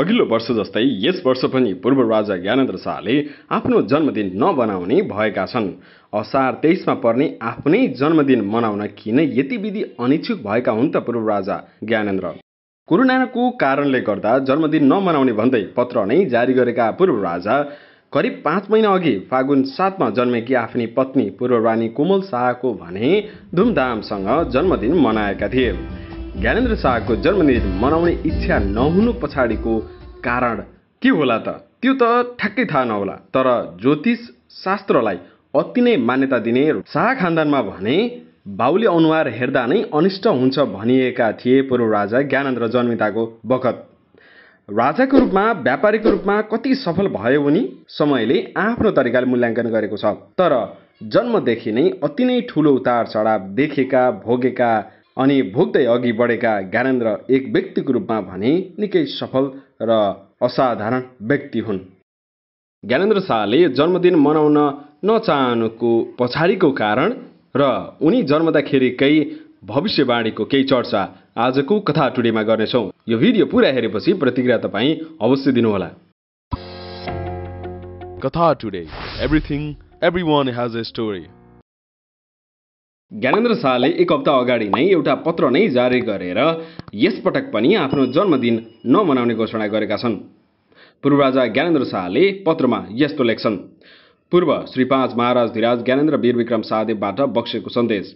अघिल्लो वर्ष जस्तै यस वर्ष पनि पूर्व राजा ज्ञानेन्द्र शाहले आफ्नो जन्मदिन नबनाउने भएका छन् असार तेइसमा पर्ने आफ्नै जन्मदिन मनाउन किन यति विधि अनिच्छुक भएका हुन् त पूर्व राजा ज्ञानेन्द्र कोरोनाको कारणले गर्दा जन्मदिन नमनाउने भन्दै पत्र नै जारी गरेका पूर्व राजा करिब पाँच महिना अघि फागुन सातमा जन्मेकी आफ्नी पत्नी पूर्व रानी कोमल शाहको भने धुमधामसँग जन्मदिन मनाएका थिए ज्ञानेन्द्र शाहको जन्मदिन मनाउने इच्छा नहुनु पछाडिको कारण के होला त त्यो त ठ्याक्कै थाहा नहोला तर ज्योतिष शास्त्रलाई अति नै मान्यता दिने शाह खानदानमा भने बाहुली अनुहार हेर्दा नै अनिष्ट हुन्छ भनिएका थिए पूर्व राजा ज्ञानेन्द्र जन्मिताको बखत राजाको रूपमा व्यापारीको रूपमा कति सफल भयो भने समयले आफ्नो तरिकाले मूल्याङ्कन गरेको छ तर जन्मदेखि नै अति नै ठुलो उतार चढाव देखेका भोगेका अनि भोग्दै अघि बढेका ज्ञानेन्द्र एक व्यक्तिको रूपमा भने निकै सफल र असाधारण व्यक्ति हुन् ज्ञानेन्द्र शाहले जन्मदिन मनाउन नचाहनुको पछाडिको कारण र उनी जन्मदाखेरिकै भविष्यवाणीको केही चर्चा आजको कथा टुडेमा गर्नेछौँ यो भिडियो पुरा हेरेपछि प्रतिक्रिया तपाईँ अवश्य दिनुहोला कथा today everything every one has a story ज्ञानेन्द्र शाहले एक हप्ता अगाडि नै एउटा पत्र नै जारी गरेर यसपटक पनि आफ्नो जन्मदिन नमनाउने घोषणा गरेका छन् पूर्वराजा ज्ञानेन्द्र शाहले पत्रमा यस्तो लेख्छन् पूर्व श्री पाँच महाराज धिराज ज्ञानेन्द्र वीरविक्रम विक्रम शाहदेवबाट बक्सेको सन्देश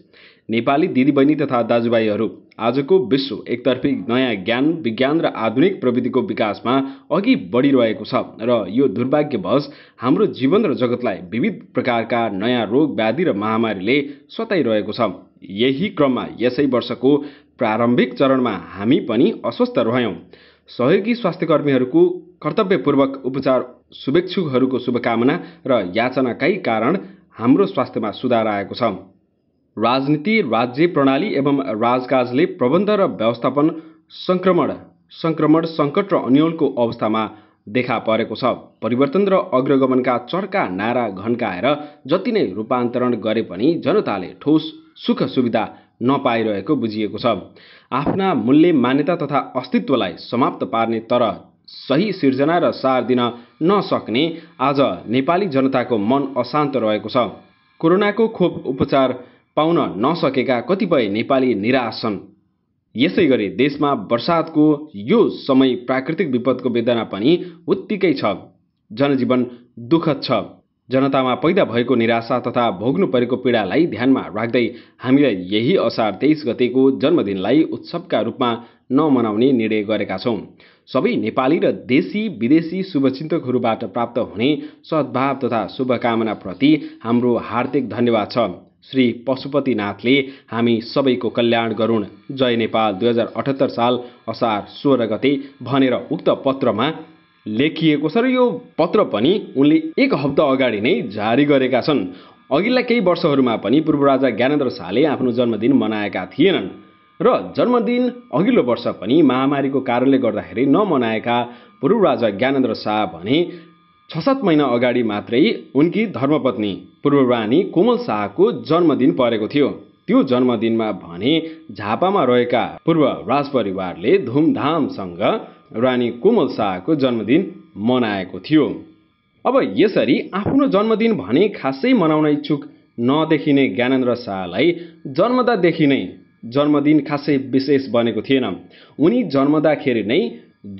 नेपाली दिदीबहिनी तथा दाजुभाइहरू आजको विश्व एकतर्फी नयाँ ज्ञान विज्ञान र आधुनिक प्रविधिको विकासमा अघि बढिरहेको छ र यो दुर्भाग्यवश हाम्रो जीवन र जगतलाई विविध प्रकारका नयाँ रोग व्याधि र महामारीले सताइरहेको छ यही क्रममा यसै वर्षको प्रारम्भिक चरणमा हामी पनि अस्वस्थ रह्यौँ सहयोगी स्वास्थ्यकर्मीहरूको कर्तव्यपूर्वक उपचार शुभेच्छुकहरूको शुभकामना र याचनाकै कारण हाम्रो स्वास्थ्यमा सुधार आएको छ राजनीति राज्य प्रणाली एवं राजकाजले प्रबन्ध र व्यवस्थापन सङ्क्रमण सङ्क्रमण सङ्कट र अन्यलको अवस्थामा देखा परेको छ परिवर्तन र अग्रगमनका चर्का नारा घन्काएर जति नै रूपान्तरण गरे पनि जनताले ठोस सुख सुविधा नपाइरहेको बुझिएको छ आफ्ना मूल्य मान्यता तथा अस्तित्वलाई समाप्त पार्ने तर सही सिर्जना र सार दिन नसक्ने आज नेपाली जनताको मन अशान्त रहेको छ कोरोनाको खोप उपचार पाउन नसकेका कतिपय नेपाली निराश छन् यसै गरी देशमा वर्षातको यो समय प्राकृतिक विपदको वेदना पनि उत्तिकै छ जनजीवन दुःखद छ जनतामा पैदा भएको निराशा तथा भोग्नु परेको पीडालाई ध्यानमा राख्दै हामीलाई यही असार तेइस गतेको जन्मदिनलाई उत्सवका रूपमा नमनाउने निर्णय गरेका छौँ सबै नेपाली र देशी विदेशी शुभचिन्तकहरूबाट प्राप्त हुने सद्भाव तथा शुभकामनाप्रति हाम्रो हार्दिक धन्यवाद छ श्री पशुपतिनाथले हामी सबैको कल्याण गरून् जय नेपाल दुई हजार अठहत्तर साल असार सोह्र गते भनेर उक्त पत्रमा लेखिएको छ र यो पत्र पनि उनले एक हप्ता अगाडि नै जारी गरेका छन् अघिल्ला केही वर्षहरूमा पनि पूर्व राजा ज्ञानेन्द्र शाहले आफ्नो जन्मदिन मनाएका थिएनन् र जन्मदिन अघिल्लो वर्ष पनि महामारीको कारणले गर्दाखेरि नमनाएका पूर्व राजा ज्ञानेन्द्र शाह भने छ सात महिना अगाडि मात्रै उनकी धर्मपत्नी पूर्व रानी कोमल शाहको जन्मदिन परेको थियो त्यो जन्मदिनमा भने झापामा रहेका पूर्व राजपरिवारले धुमधामसँग रानी कोमल शाहको जन्मदिन मनाएको थियो अब यसरी आफ्नो जन्मदिन भने खासै मनाउन इच्छुक नदेखिने ज्ञानेन्द्र शाहलाई जन्मदादेखि नै जन्मदिन खासै विशेष बनेको थिएन उनी जन्मदाखेरि नै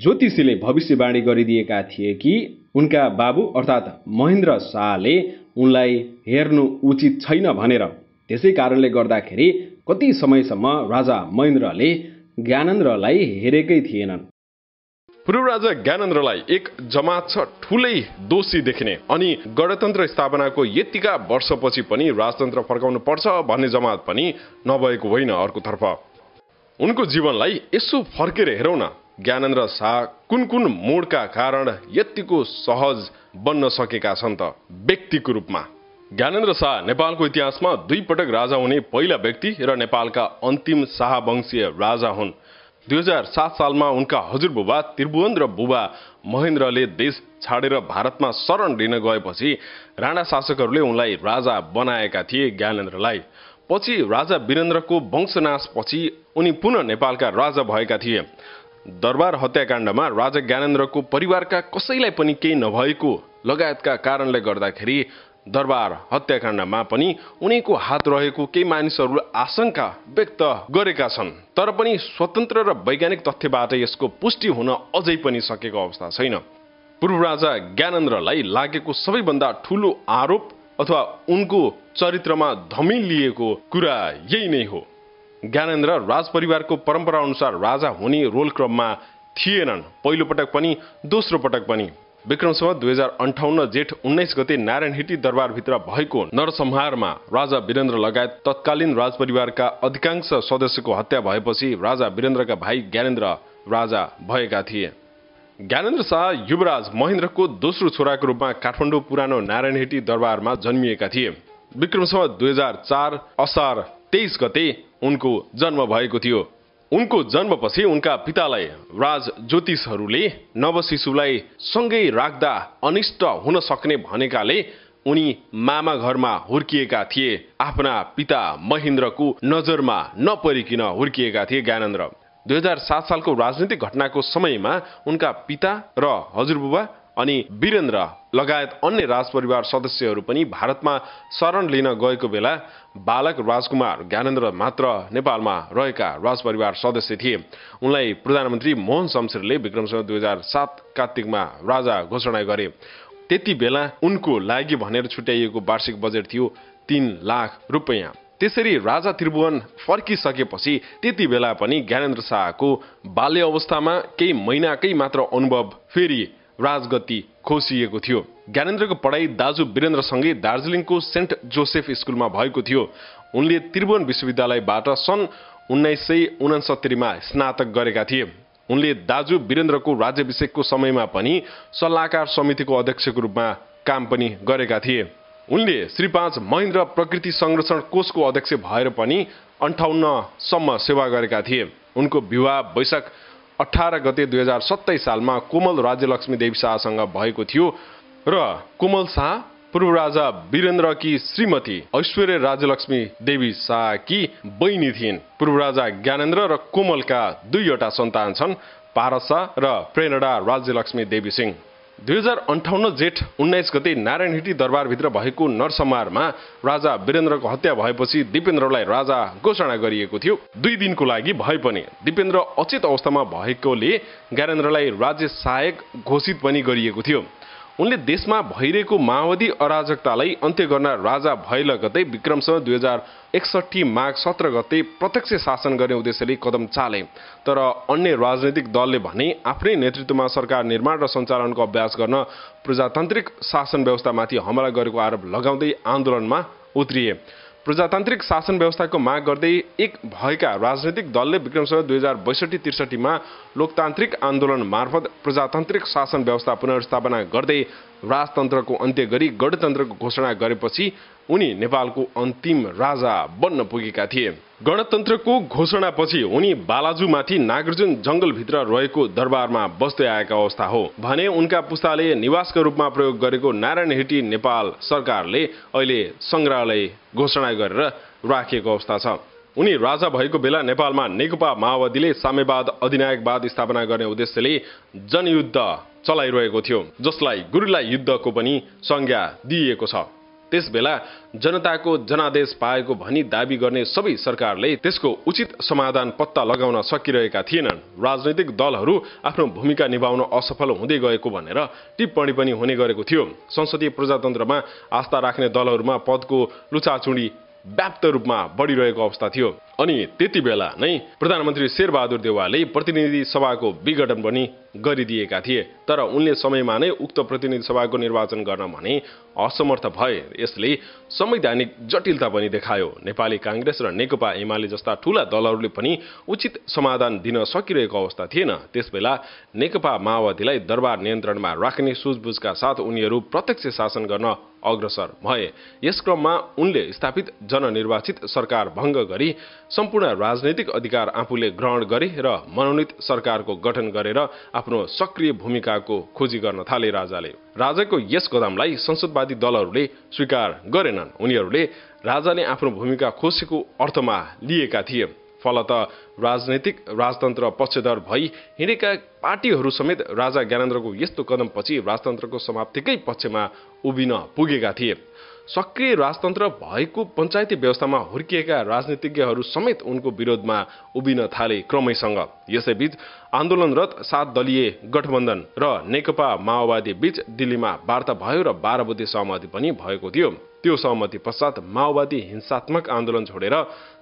ज्योतिषीले भविष्यवाणी गरिदिएका थिए कि उनका बाबु अर्थात् महेन्द्र शाहले उनलाई हेर्नु उचित छैन भनेर त्यसै कारणले गर्दाखेरि कति समयसम्म राजा महेन्द्रले ज्ञानेन्द्रलाई हेरेकै थिएनन् पूर्व राजा ज्ञानेन्द्रलाई एक जमात छ ठुलै दोषी देखिने अनि गणतन्त्र स्थापनाको यतिका वर्षपछि पनि राजतन्त्र फर्काउनु पर्छ भन्ने जमात पनि नभएको होइन अर्कोतर्फ उनको जीवनलाई यसो फर्केर हेरौँ न ज्ञानेन्द्र शाह कुन कुन मोडका कारण यत्तिको सहज बन्न सकेका छन् त व्यक्तिको रूपमा ज्ञानेन्द्र शाह नेपालको इतिहासमा दुईपटक राजा हुने पहिला व्यक्ति र नेपालका अन्तिम शाहवंशीय राजा हुन् दुई हजार सात सालमा उनका हजुरबुबा त्रिभुवन र बुबा महेन्द्रले देश छाडेर भारतमा शरण लिन गएपछि राणा शासकहरूले उनलाई राजा बनाएका थिए ज्ञानेन्द्रलाई पछि राजा वीरेन्द्रको वंशनाशपछि उनी पुनः नेपालका राजा भएका थिए दरबार हत्याकाण्डमा राजा ज्ञानेन्द्रको परिवारका कसैलाई पनि केही नभएको लगायतका कारणले गर्दाखेरि दरबार हत्याकाण्डमा पनि उनीको हात रहेको केही मानिसहरू आशंका व्यक्त गरेका छन् तर पनि स्वतन्त्र र वैज्ञानिक तथ्यबाट यसको पुष्टि हुन अझै पनि सकेको अवस्था छैन पूर्व राजा ज्ञानेन्द्रलाई लागेको सबैभन्दा ठुलो आरोप अथवा उनको चरित्रमा धमिल लिएको कुरा यही नै हो ज्ञानेन्द्र राजपरिवारको परम्परा अनुसार राजा हुने रोलक्रममा थिएनन् पहिलोपटक पनि दोस्रो पटक पनि विक्रमसम्म दुई हजार अन्ठाउन्न जेठ उन्नाइस गते नारायणहिटी दरबारभित्र भएको नरसंहारमा राजा वीरेन्द्र लगायत तत्कालीन राजपरिवारका अधिकांश सदस्यको हत्या भएपछि राजा वीरेन्द्रका भाइ ज्ञानेन्द्र राजा भएका थिए ज्ञानेन्द्र शाह युवराज महेन्द्रको दोस्रो छोराको रूपमा काठमाडौँ पुरानो नारायणहेटी दरबारमा जन्मिएका थिए विक्रमसम्म दुई हजार चार असार तेइस गते उनको जन्म भएको थियो उनको जन्मपछि उनका पितालाई राज ज्योतिषहरूले नवशिशुलाई सँगै राख्दा अनिष्ट हुन सक्ने भनेकाले उनी मामा घरमा हुर्किएका थिए आफ्ना पिता महेन्द्रको नजरमा नपरिकन हुर्किएका थिए ज्ञानेन्द्र दुई हजार सात सालको राजनीतिक घटनाको समयमा उनका पिता र हजुरबुबा अनि वीरेन्द्र लगायत अन्य राजपरिवार सदस्यहरू पनि भारतमा शरण लिन गएको बेला बालक राजकुमार ज्ञानेन्द्र मात्र नेपालमा रहेका राजपरिवार सदस्य थिए उनलाई प्रधानमन्त्री मोहन शमशेरले विक्रमसँग दुई हजार सात कार्तिकमा राजा घोषणा गरे त्यति बेला उनको लागि भनेर छुट्याइएको वार्षिक बजेट थियो तिन लाख रुपियाँ त्यसरी राजा त्रिभुवन फर्किसकेपछि त्यति बेला पनि ज्ञानेन्द्र शाहको बाल्य अवस्थामा केही महिनाकै मात्र अनुभव फेरि राजगति खोसिएको थियो ज्ञानेन्द्रको पढाइ दाजु वीरेन्द्रसँगै दार्जिलिङको सेन्ट जोसेफ स्कुलमा भएको थियो उनले त्रिभुवन विश्वविद्यालयबाट सन् उन्नाइस सय उनासत्तरीमा स्नातक गरेका थिए उनले दाजु वीरेन्द्रको राज्याभिषेकको समयमा पनि सल्लाहकार समितिको अध्यक्षको रूपमा काम पनि गरेका थिए उनले श्री पाँच महेन्द्र प्रकृति संरक्षण कोषको अध्यक्ष भएर पनि अन्ठाउन्नसम्म सेवा गरेका थिए उनको विवाह वैशाख अठार गते दुई हजार सत्ताइस सालमा कोमल राज्यलक्ष्मी देवी शाहसँग भएको थियो र कोमल शाह पूर्व राजा कि श्रीमती ऐश्वर्य राज्यलक्ष्मी देवी शाहकी बहिनी थिइन् पूर्व राजा ज्ञानेन्द्र र कोमलका दुईवटा सन्तान छन् पारसा र प्रेरणा राज्यलक्ष्मी देवी सिंह दुई हजार अन्ठाउन्न जेठ उन्नाइस गते नारायणहिटी दरबारभित्र भएको नरसम्मारमा राजा वीरेन्द्रको हत्या भएपछि दिपेन्द्रलाई राजा घोषणा गरिएको थियो दुई दिनको लागि भए पनि दिपेन्द्र अचेत अवस्थामा भएकोले ज्ञानेन्द्रलाई राज्य सहायक घोषित पनि गरिएको थियो उनले देशमा भइरहेको माओवादी अराजकतालाई अन्त्य गर्न राजा भए लगतै विक्रमसँग दुई हजार एकसट्ठी माघ सत्र गते प्रत्यक्ष शासन गर्ने उद्देश्यले कदम चाले तर अन्य राजनैतिक दलले भने आफ्नै नेतृत्वमा सरकार निर्माण र सञ्चालनको अभ्यास गर्न प्रजातान्त्रिक शासन व्यवस्थामाथि हमला गरेको आरोप लगाउँदै आन्दोलनमा उत्रिए प्रजातान्त्रिक शासन व्यवस्थाको माग गर्दै एक भएका राजनैतिक दलले विक्रमसँग दुई हजार बैसठी त्रिसठीमा लोकतान्त्रिक आन्दोलन मार्फत प्रजातान्त्रिक शासन व्यवस्था पुनर्स्थापना गर्दै राजतन्त्रको अन्त्य गरी गणतन्त्रको घोषणा गरेपछि उनी नेपालको अन्तिम राजा बन्न पुगेका थिए गणतन्त्रको घोषणापछि उनी बालाजुमाथि नागार्जुन जङ्गलभित्र रहेको दरबारमा बस्दै आएका अवस्था हो भने उनका पुस्ताले निवासको रूपमा प्रयोग गरेको नारायण हेटी नेपाल सरकारले अहिले सङ्ग्रहालय घोषणा गरेर राखेको अवस्था छ उनी राजा भएको बेला नेपालमा नेकपा माओवादीले साम्यवाद अधिनायकवाद स्थापना गर्ने उद्देश्यले जनयुद्ध चलाइरहेको थियो जसलाई गुरुला युद्धको पनि संज्ञा दिइएको छ त्यसबेला जनताको जनादेश पाएको भनी दावी गर्ने सबै सरकारले त्यसको उचित समाधान पत्ता लगाउन सकिरहेका थिएनन् राजनैतिक दलहरू आफ्नो भूमिका निभाउन असफल हुँदै गएको भनेर टिप्पणी पनि हुने गरेको थियो संसदीय प्रजातन्त्रमा आस्था राख्ने दलहरूमा पदको लुचाचुडी व्याप्त रूपमा बढिरहेको अवस्था थियो अनि त्यति बेला नै प्रधानमन्त्री शेरबहादुर देवालले प्रतिनिधि सभाको विघटन पनि गरिदिएका थिए तर उनले समयमा नै उक्त प्रतिनिधि सभाको निर्वाचन गर्न भने असमर्थ भए यसले संवैधानिक जटिलता पनि देखायो नेपाली काङ्ग्रेस र नेकपा एमाले जस्ता ठूला दलहरूले पनि उचित समाधान दिन सकिरहेको अवस्था थिएन त्यसबेला नेकपा माओवादीलाई दरबार नियन्त्रणमा राख्ने सुझबुझका साथ उनीहरू प्रत्यक्ष शासन गर्न अग्रसर भए यस क्रममा उनले स्थापित जननिर्वाचित सरकार भङ्ग गरी सम्पूर्ण राजनैतिक अधिकार आफूले ग्रहण गरे र मनोनित सरकारको गठन गरेर आफ्नो सक्रिय भूमिकाको खोजी गर्न थाले राजाले राजाको यस कदमलाई संसदवादी दलहरूले स्वीकार गरेनन् उनीहरूले राजाले आफ्नो भूमिका खोजेको अर्थमा लिएका थिए फलत राजनैतिक राजतन्त्र पक्षधर भई हिँडेका पार्टीहरू समेत राजा ज्ञानेन्द्रको यस्तो कदमपछि राजतन्त्रको समाप्तिकै पक्षमा उभिन पुगेका थिए सक्रिय राजतन्त्र भएको पञ्चायती व्यवस्थामा हुर्किएका राजनीतिज्ञहरू समेत उनको विरोधमा उभिन थाले क्रमैसँग यसैबीच आन्दोलनरत सात दलीय गठबन्धन र नेकपा माओवादी बीच दिल्लीमा वार्ता भयो र बाह्र बुद्धि सहमति पनि भएको थियो त्यो सहमति पश्चात माओवादी हिंसात्मक आन्दोलन छोडेर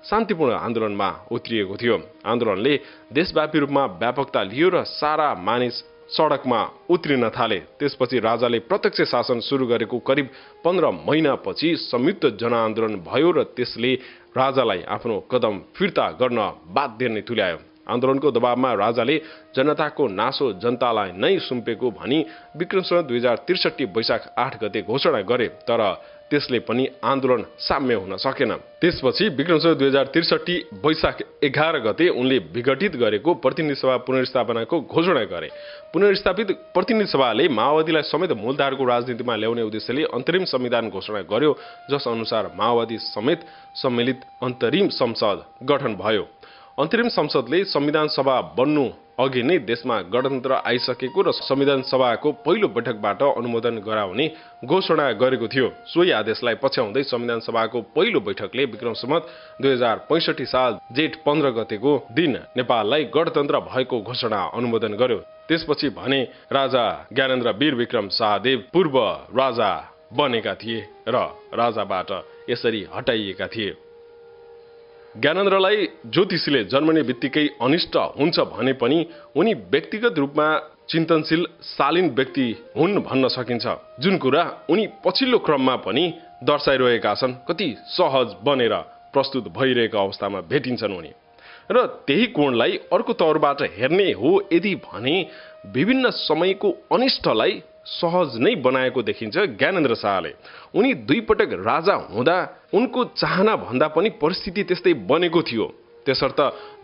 शान्तिपूर्ण आन्दोलनमा उत्रिएको थियो आन्दोलनले देशव्यापी रूपमा व्यापकता लियो र सारा मानिस सडकमा उत्रिन थाले त्यसपछि राजाले प्रत्यक्ष शासन सुरु गरेको करिब पन्ध्र महिनापछि संयुक्त जनआन्दोलन भयो र त्यसले राजालाई आफ्नो कदम फिर्ता गर्न बाध्य नै तुल्यायो आन्दोलनको दबावमा राजाले जनताको नासो जनतालाई नै सुम्पेको भनी विक्रमसँग दुई हजार त्रिसठी वैशाख आठ गते घोषणा गरे तर त्यसले पनि आन्दोलन साम्य हुन सकेन त्यसपछि विक्रमसम्म दुई हजार त्रिसठी वैशाख एघार गते उनले विघटित गरेको प्रतिनिधि सभा पुनर्स्थापनाको घोषणा गरे पुनर्स्थापित प्रतिनिधि सभाले माओवादीलाई समेत मूलधारको राजनीतिमा ल्याउने उद्देश्यले अन्तरिम संविधान घोषणा गर्यो जस अनुसार माओवादी समेत सम्मिलित अन्तरिम संसद गठन भयो अन्तरिम संसदले संविधान सभा बन्नु अघि नै देशमा गणतन्त्र आइसकेको र संविधान सभाको पहिलो बैठकबाट अनुमोदन गराउने घोषणा गरेको थियो सोही आदेशलाई पछ्याउँदै संविधान सभाको पहिलो बैठकले विक्रम सम्मत दुई हजार पैँसठी साल जेठ पन्ध्र गतेको दिन नेपाललाई गणतन्त्र भएको घोषणा अनुमोदन गर्यो त्यसपछि भने राजा ज्ञानेन्द्र वीर विक्रम शाहदेव पूर्व राजा बनेका थिए र राजाबाट यसरी हटाइएका थिए ज्ञानेन्द्रलाई ज्योतिषीले जन्मने बित्तिकै अनिष्ट हुन्छ भने पनि उनी व्यक्तिगत रूपमा चिन्तनशील शालीन व्यक्ति हुन् भन्न सकिन्छ जुन कुरा उनी पछिल्लो क्रममा पनि दर्शाइरहेका छन् कति सहज बनेर प्रस्तुत भइरहेको अवस्थामा भेटिन्छन् उनी र त्यही कोणलाई अर्को तौरबाट हेर्ने हो यदि भने विभिन्न समयको अनिष्टलाई सहज नै बनाएको देखिन्छ ज्ञानेन्द्र शाहले उनी दुईपटक राजा हुँदा उनको चाहना भन्दा पनि परिस्थिति त्यस्तै बनेको थियो त्यसर्थ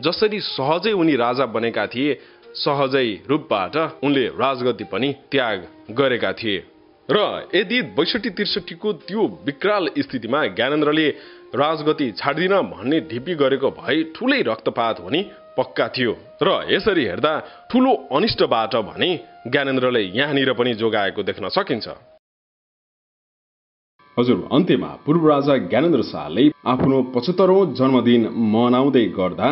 जसरी सहजै उनी राजा बनेका थिए सहजै रूपबाट उनले राजगति पनि त्याग गरेका थिए र यदि बैसठी त्रिसठीको त्यो विकराल स्थितिमा ज्ञानेन्द्रले राजगति छाड्दिन भन्ने ढिपी गरेको भए ठुलै रक्तपात हुने पक्का थियो र यसरी हेर्दा ठूलो अनिष्टबाट भने ज्ञानेन्द्रले यहाँनिर पनि जोगाएको देख्न सकिन्छ हजुर अन्त्यमा पूर्व राजा ज्ञानेन्द्र शाहले आफ्नो पचहत्तरौँ जन्मदिन मनाउँदै गर्दा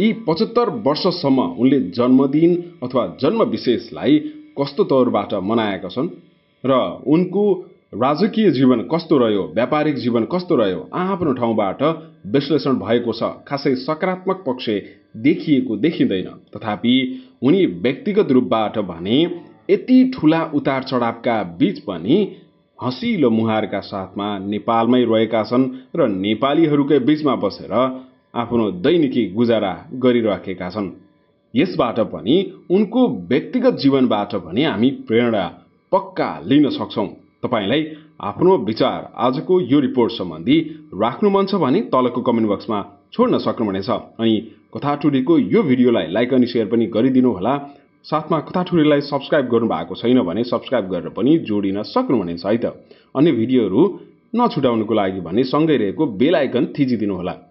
यी पचहत्तर वर्षसम्म उनले जन्मदिन अथवा जन्म विशेषलाई कस्तो तौरबाट मनाएका छन् र उनको राजकीय जीवन कस्तो रह्यो व्यापारिक जीवन कस्तो रह्यो आफ्नो ठाउँबाट विश्लेषण भएको छ खासै सकारात्मक पक्ष देखिएको देखिँदैन तथापि उनी व्यक्तिगत रूपबाट भने यति ठुला उतार चढावका बीच पनि हँसिलो मुहारका साथमा नेपालमै रहेका छन् र नेपालीहरूकै बिचमा बसेर आफ्नो दैनिकी गुजारा गरिराखेका छन् यसबाट पनि उनको व्यक्तिगत जीवनबाट भने हामी प्रेरणा पक्का लिन सक्छौँ तपाईँलाई आफ्नो विचार आजको यो रिपोर्ट सम्बन्धी राख्नु मन छ भने तलको कमेन्ट बक्समा छोड्न सक्नुहुनेछ अनि कथाठुरीको यो भिडियोलाई लाइक अनि सेयर पनि गरिदिनु होला साथमा कथाठुरीलाई सब्सक्राइब गर्नुभएको छैन भने सब्सक्राइब गरेर पनि जोडिन सक्नुहुनेछ है त अन्य भिडियोहरू नछुटाउनुको लागि भने सँगै रहेको बेल आइकन होला